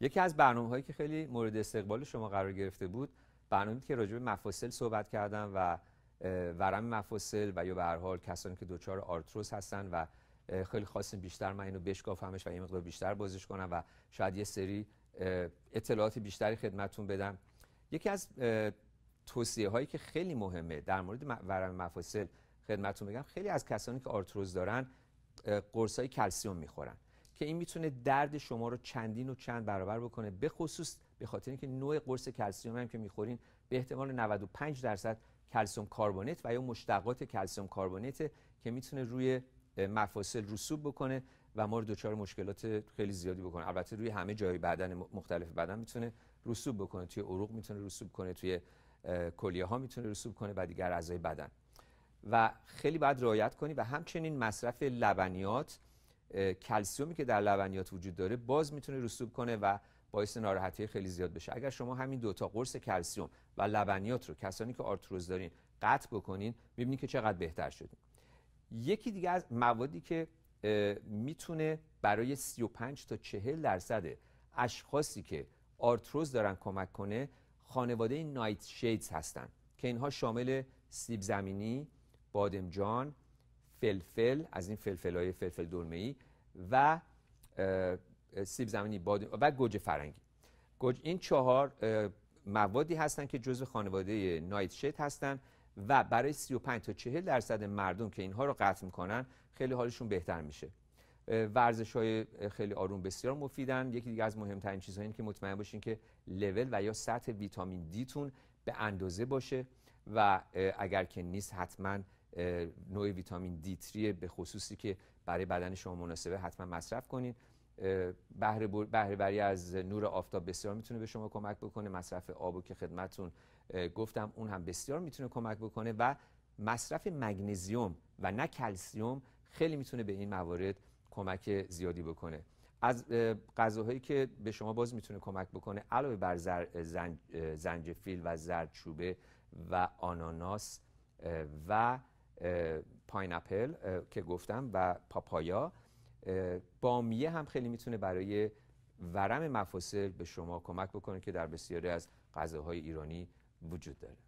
یکی از برنامه هایی که خیلی مورد استقبال شما قرار گرفته بود برنامه که راجع به مفاصل صحبت کردم و ورم مفاصل و یا به هر حال کسانی که دچار آرتروز هستن و خیلی خواستیم بیشتر من اینو بشکافمش و یه مقدار بیشتر بازش کنم و شاید یه سری اطلاعات بیشتری خدمتون بدم یکی از توصیه هایی که خیلی مهمه در مورد ورم مفاصل خدمتون بگم خیلی از کسانی که آرتروز دارن های کلسیوم میخورن که این میتونه درد شما رو چندین و چند برابر بکنه به خصوص به خاطر اینکه نوع قرص کلسیوم هم که میخورین به احتمال 95 درصد کلسیوم کاربونت و یا مشتقات کلسیوم کاربونت که میتونه روی مفاصل رسوب بکنه و ما رو دچار مشکلات خیلی زیادی بکنه البته روی همه جای بدن مختلف بدن میتونه رسوب بکنه توی عروق میتونه رسوب کنه توی کلیه ها میتونه رسوب کنه و دیگر اعضای بدن و خیلی باید رعایت کنی و همچنین مصرف لبنیات کلسیومی که در لبنیات وجود داره باز میتونه رسوب کنه و باعث ناراحتی خیلی زیاد بشه اگر شما همین دو تا قرص کلسیوم و لبنیات رو کسانی که آرتروز دارین قطع بکنین میبینید که چقدر بهتر شدین یکی دیگه از موادی که میتونه برای 35 تا 40 درصد اشخاصی که آرتروز دارن کمک کنه خانواده نایت شیدز هستن که اینها شامل سیب زمینی، بادمجان، فلفل از این فلفل های فلفل دلمه ای و سیب زمینی و گوجه فرنگی این چهار موادی هستند که جزء خانواده نایت هستند و برای 35 تا 40 درصد مردم که اینها رو قطع میکنن خیلی حالشون بهتر میشه ورزش های خیلی آروم بسیار مفیدن یکی دیگه از مهمترین چیزها اینه که مطمئن باشین که لول و یا سطح ویتامین دیتون به اندازه باشه و اگر که نیست حتماً نوع ویتامین دی به خصوصی که برای بدن شما مناسبه حتما مصرف کنین بهره بری از نور آفتاب بسیار میتونه به شما کمک بکنه مصرف آبو که خدمتون گفتم اون هم بسیار میتونه کمک بکنه و مصرف مگنزیوم و نه کلسیوم خیلی میتونه به این موارد کمک زیادی بکنه از غذاهایی که به شما باز میتونه کمک بکنه علاوه بر زنجفیل و زردچوبه و آناناس و پاینپل که گفتم و پاپایا بامیه هم خیلی میتونه برای ورم مفاصل به شما کمک بکنه که در بسیاری از غذاهای ایرانی وجود داره